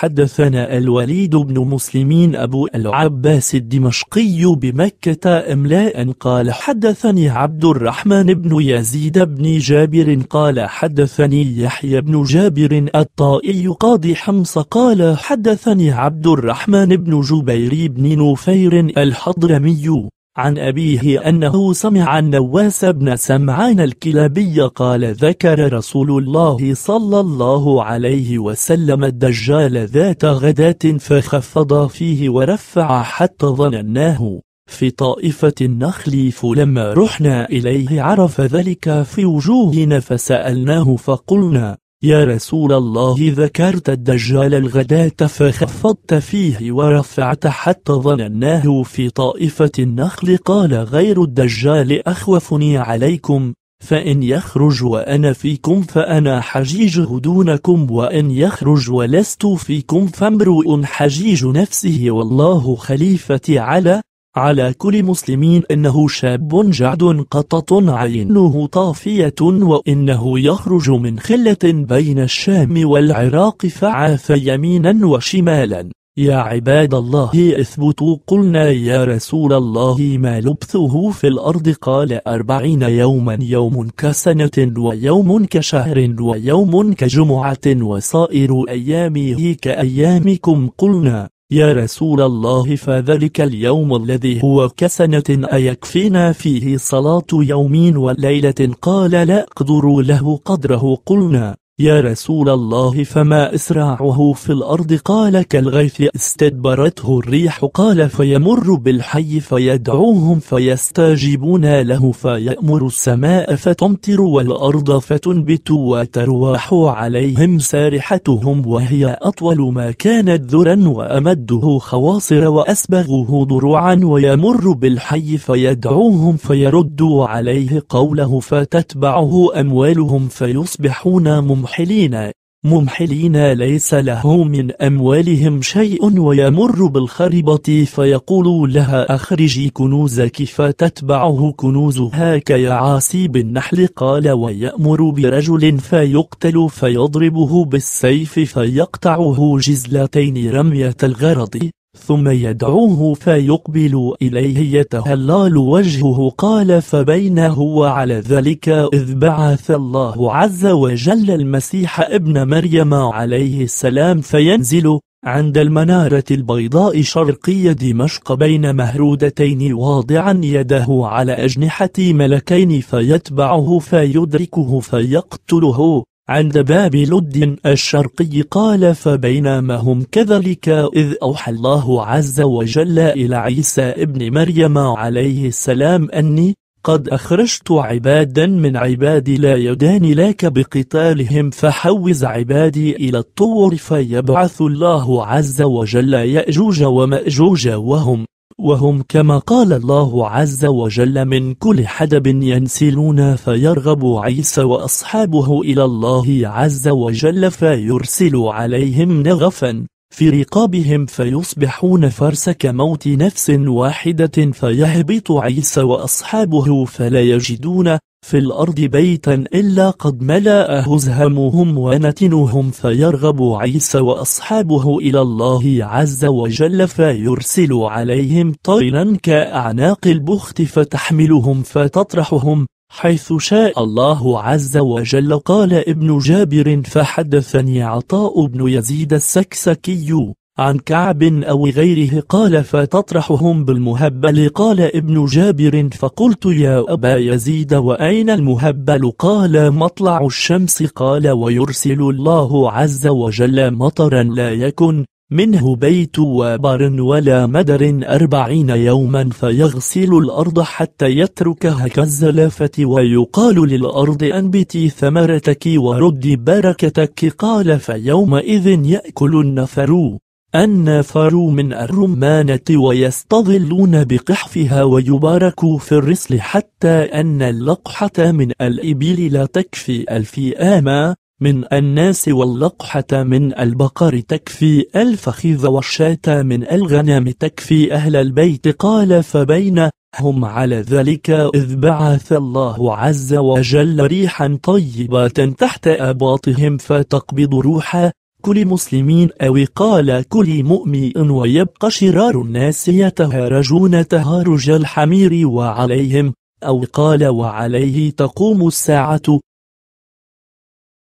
حدثنا الوليد بن مسلمين أبو العباس الدمشقي بمكة أملاء قال حدثني عبد الرحمن بن يزيد بن جابر قال حدثني يحيى بن جابر الطائي قاضي حمص قال حدثني عبد الرحمن بن جبير بن نفير الحضرمي عن أبيه أنه سمع النواس بن سمعان الكلابي قال ذكر رسول الله صلى الله عليه وسلم الدجال ذات غداة فخفض فيه ورفع حتى ظنناه في طائفة النخل فلما رحنا إليه عرف ذلك في وجوهنا فسألناه فقلنا يا رسول الله ذكرت الدجال الغداة فخفضت فيه ورفعت حتى ظنناه في طائفة النخل قال غير الدجال أخوفني عليكم فإن يخرج وأنا فيكم فأنا حجيجه دونكم وإن يخرج ولست فيكم فامرؤ حجيج نفسه والله خليفتي على على كل مسلم أنه شاب جعد قطة عينه طافية وإنه يخرج من خلة بين الشام والعراق فعاف يمينا وشمالا يا عباد الله اثبتوا قلنا يا رسول الله ما لبثه في الأرض قال أربعين يوما يوم كسنة ويوم كشهر ويوم كجمعة وصائر أيامه كأيامكم قلنا يا رسول الله فذلك اليوم الذي هو كسنة أيكفينا فيه صلاة يومين وليلة قال لا أقدر له قدره قلنا يا رسول الله فما إسراعه في الأرض قال كالغيث استدبرته الريح قال فيمر بالحي فيدعوهم فيستجيبون له فيأمر السماء فتمطر والأرض فتنبت وترواح عليهم سارحتهم وهي أطول ما كانت ذرا وأمده خواصر وأسبغه ضروعا ويمر بالحي فيدعوهم فيرد عليه قوله فتتبعه أموالهم فيصبحون ممحون ممحلين ممحلين ليس له من أموالهم شيء ويمر بالخربة فيقول لها أخرجي كنوزك فتتبعه كنوزها كيعاسي بالنحل قال ويأمر برجل فيقتل فيضربه بالسيف فيقطعه جزلتين رمية الغرض ثم يدعوه فيقبل إليه يتهلل وجهه قال فبين هو على ذلك إذ بعث الله عز وجل المسيح ابن مريم عليه السلام فينزل عند المنارة البيضاء شرقي دمشق بين مهرودتين واضعا يده على أجنحة ملكين فيتبعه فيدركه فيقتله عند باب لد الشرقي قال فبينما هم كذلك إذ أوحى الله عز وجل إلى عيسى ابن مريم عليه السلام أني قد أخرجت عبادا من عبادي لا يدان لك بقتالهم فحوز عبادي إلى الطور فيبعث الله عز وجل يأجوج ومأجوج وهم وهم كما قال الله عز وجل من كل حدب ينسلون فيرغب عيسى وأصحابه إلى الله عز وجل فيرسل عليهم نغفا في رقابهم فيصبحون فرس كموت نفس واحدة فيهبط عيسى وأصحابه فلا يجدون في الأرض بيتا إلا قد ملأه زهمهم ونتنهم فيرغب عيسى وأصحابه إلى الله عز وجل فيرسل عليهم طيلا كأعناق البخت فتحملهم فتطرحهم حيث شاء الله عز وجل قال ابن جابر فحدثني عطاء بن يزيد السكسكي عن كعب أو غيره قال فتطرحهم بالمهبل قال ابن جابر فقلت يا أبا يزيد وأين المهبل قال مطلع الشمس قال ويرسل الله عز وجل مطرا لا يكن منه بيت وبر ولا مدر أربعين يوما فيغسل الأرض حتى يتركها كالزلافة ويقال للأرض أنبتي ثمرتك وردي بركتك قال فيومئذ يأكل النفر النفر من الرمانة ويستظلون بقحفها ويبارك في الرسل حتى أن اللقحة من الإبل لا تكفي ألف آما من الناس واللقحة من البقر تكفي الفخذ والشاة من الغنم تكفي أهل البيت قال فبين هم على ذلك إذ بعث الله عز وجل ريحا طيبة تحت أباطهم فتقبض روحا كل مسلمين أو قال كل مؤمن ويبقى شرار الناس يتهارجون تهارج الحمير وعليهم أو قال وعليه تقوم الساعة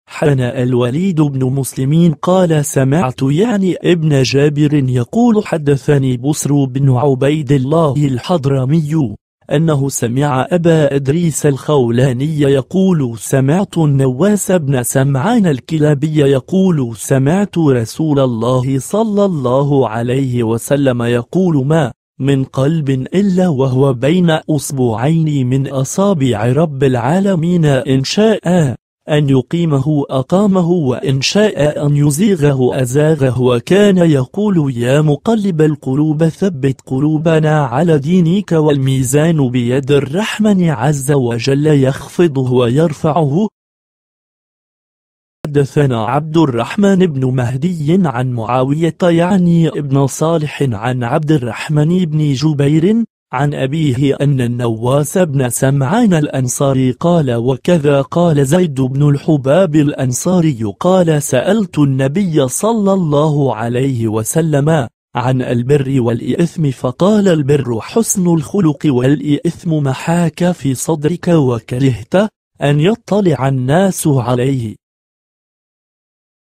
حنى الوليد بن مسلمين قال سمعت يعني ابن جابر يقول حدثني بسر بن عبيد الله الحضرمي أنه سمع أبا أدريس الخولاني يقول سمعت النواس بن سمعان الكلابي يقول سمعت رسول الله صلى الله عليه وسلم يقول ما من قلب إلا وهو بين أصبعين من أصابع رب العالمين إن شاء أن يقيمه أقامه وإن شاء أن يزيغه أزاغه وكان يقول يا مقلب القلوب ثبت قلوبنا على دينك والميزان بيد الرحمن عز وجل يخفضه ويرفعه حدثنا عبد الرحمن بن مهدي عن معاوية يعني ابن صالح عن عبد الرحمن بن جبير عن أبيه أن النواس بن سمعان الأنصاري قال وكذا قال زيد بن الحباب الأنصاري قال سألت النبي صلى الله عليه وسلم عن البر والإثم فقال البر حسن الخلق والإثم محاك في صدرك وكرهت أن يطلع الناس عليه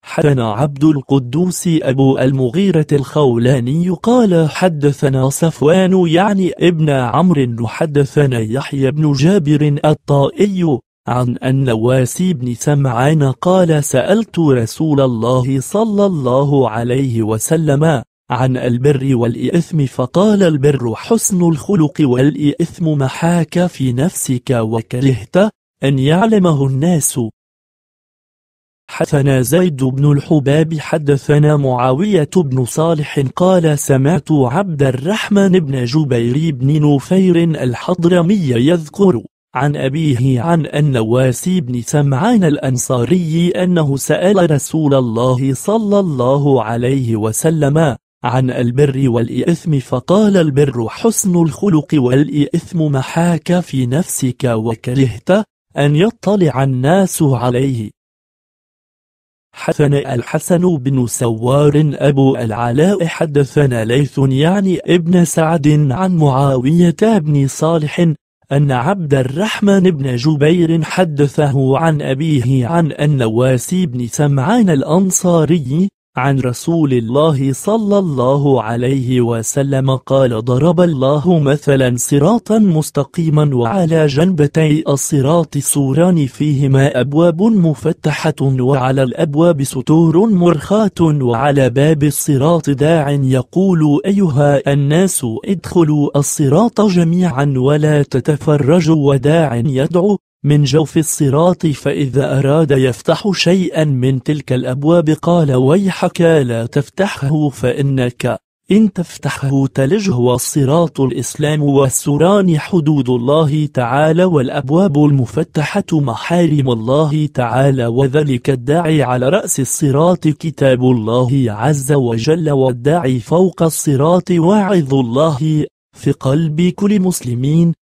حدثنا عبد القدوس أبو المغيرة الخولاني قال حدثنا صفوان يعني ابن عمرو حدثنا يحيى بن جابر الطائي عن النواس بن سمعان قال سألت رسول الله صلى الله عليه وسلم عن البر والإثم فقال البر حسن الخلق والإثم محاك في نفسك وكرهت أن يعلمه الناس حدثنا زيد بن الحباب حدثنا معاوية بن صالح قال سمعت عبد الرحمن بن جبير بن نفير الحضرمي يذكر عن أبيه عن واسي بن سمعان الأنصاري أنه سأل رسول الله صلى الله عليه وسلم عن البر والإثم فقال البر حسن الخلق والإثم محاك في نفسك وكرهت أن يطلع الناس عليه حدثنا الحسن بن سوار أبو العلاء حدثنا ليث يعني ابن سعد عن معاوية بن صالح أن عبد الرحمن بن جبير حدثه عن أبيه عن واسي بن سمعان الأنصاري عن رسول الله صلى الله عليه وسلم قال ضرب الله مثلا صراطا مستقيما وعلى جنبتي الصراط سوران فيهما أبواب مفتحة وعلى الأبواب ستور مرخاة وعلى باب الصراط داع يقول أيها الناس ادخلوا الصراط جميعا ولا تتفرجوا وداع يدعو من جوف الصراط فإذا أراد يفتح شيئا من تلك الأبواب قال ويحك لا تفتحه فإنك إن تفتحه تلجه والصراط الإسلام والسران حدود الله تعالى والأبواب المفتحة محارم الله تعالى وذلك الداعي على رأس الصراط كتاب الله عز وجل والداعي فوق الصراط واعظ الله في قلب كل مسلمين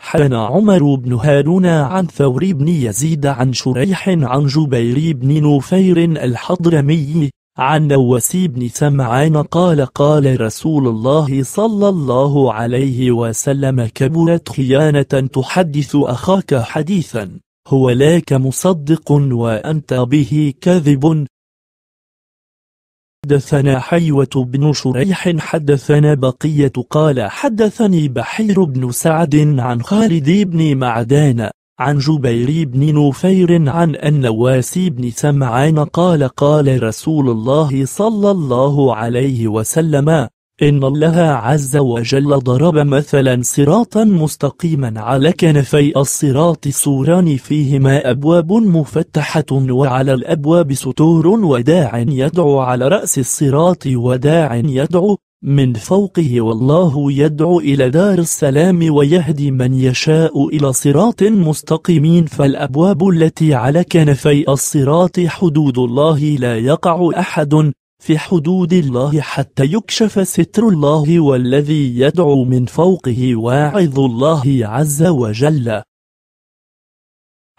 حدثنا عمر بن هارون عن ثور بن يزيد عن شريح عن جبير بن نفير الحضرمي عن نواس بن سمعان قال قال رسول الله صلى الله عليه وسلم كبرت خيانة تحدث أخاك حديثا هو لاك مصدق وأنت به كذب حدثنا حيوة بن شريح حدثنا بقية قال حدثني بحير بن سعد عن خالد بن معدان عن جبير بن نفير عن النواس بن سمعان قال قال رسول الله صلى الله عليه وسلم إن الله عز وجل ضرب مثلا صراطا مستقيما على كنفي الصراط سوران فيهما أبواب مفتحة وعلى الأبواب ستور وداع يدعو على رأس الصراط وداع يدعو من فوقه والله يدعو إلى دار السلام ويهدي من يشاء إلى صراط مستقيم فالأبواب التي على كنفي الصراط حدود الله لا يقع أحد في حدود الله حتى يكشف ستر الله والذي يدعو من فوقه واعظ الله عز وجل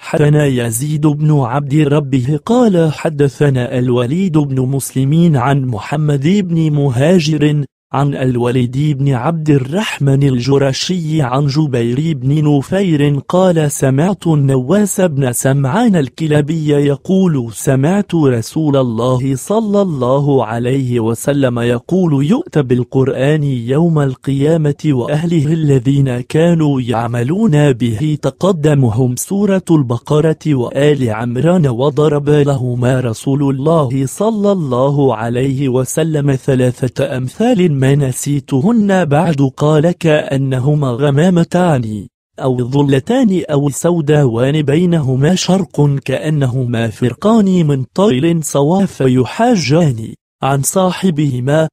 حدثنا يزيد بن عبد ربه قال حدثنا الوليد بن مسلمين عن محمد بن مهاجر عن الوليد بن عبد الرحمن الجرشي عن جبير بن نفير قال سمعت النواس بن سمعان الكلبي يقول سمعت رسول الله صلى الله عليه وسلم يقول يؤتى بالقرآن يوم القيامة وأهله الذين كانوا يعملون به تقدمهم سورة البقرة وآل عمران وضرب لهما رسول الله صلى الله عليه وسلم ثلاثة أمثال ما نسيتهن بعد قال كأنهما غمامتان أو ظلتان أو سوداوان بينهما شرق كأنهما فرقان من طيل صواف يحاجان عن صاحبهما